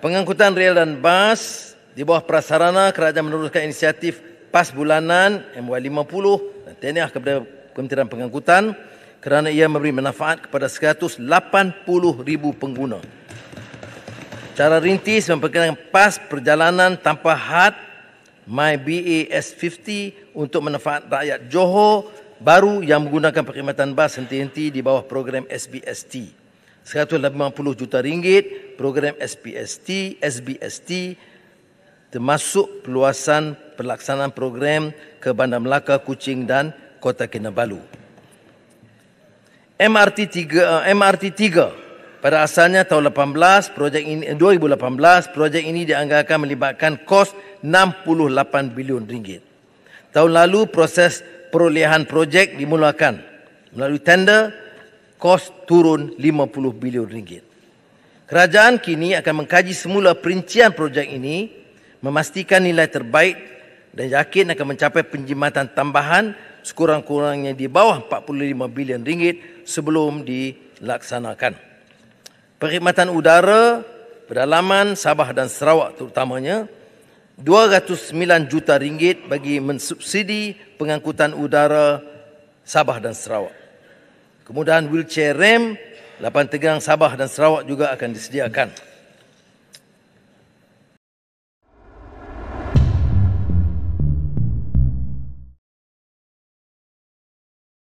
pengangkutan rel dan bas di bawah prasarana kerajaan meneruskan inisiatif pas bulanan MY50 dan tahniah kepada Kementerian Pengangkutan kerana ia memberi manfaat kepada 180,000 pengguna. Cara rintis memperkenalkan pas perjalanan tanpa had MyBAS50 untuk manfaat rakyat Johor baru yang menggunakan perkhidmatan bas henti-henti di bawah program SBST. 180 juta ringgit program SPST, SBST termasuk peluasan pelaksanaan program ke Bandar Melaka, Kuching dan Kota Kinabalu. MRT 3 MRT 3 pada asalnya tahun 18 projek ini 2018 eh, projek ini dianggarkan melibatkan kos 68 bilion ringgit. Tahun lalu proses perolehan projek dimulakan melalui tender kos turun 50 bilion ringgit. Kerajaan kini akan mengkaji semula perincian projek ini, memastikan nilai terbaik dan yakin akan mencapai penjimatan tambahan sekurang-kurangnya di bawah 45 bilion ringgit sebelum dilaksanakan. Perkhidmatan udara, pedalaman Sabah dan Sarawak terutamanya 209 juta ringgit bagi mensubsidi pengangkutan udara Sabah dan Sarawak. Kemudahan wheelchair ramp, lapangan tegang Sabah dan Sarawak juga akan disediakan.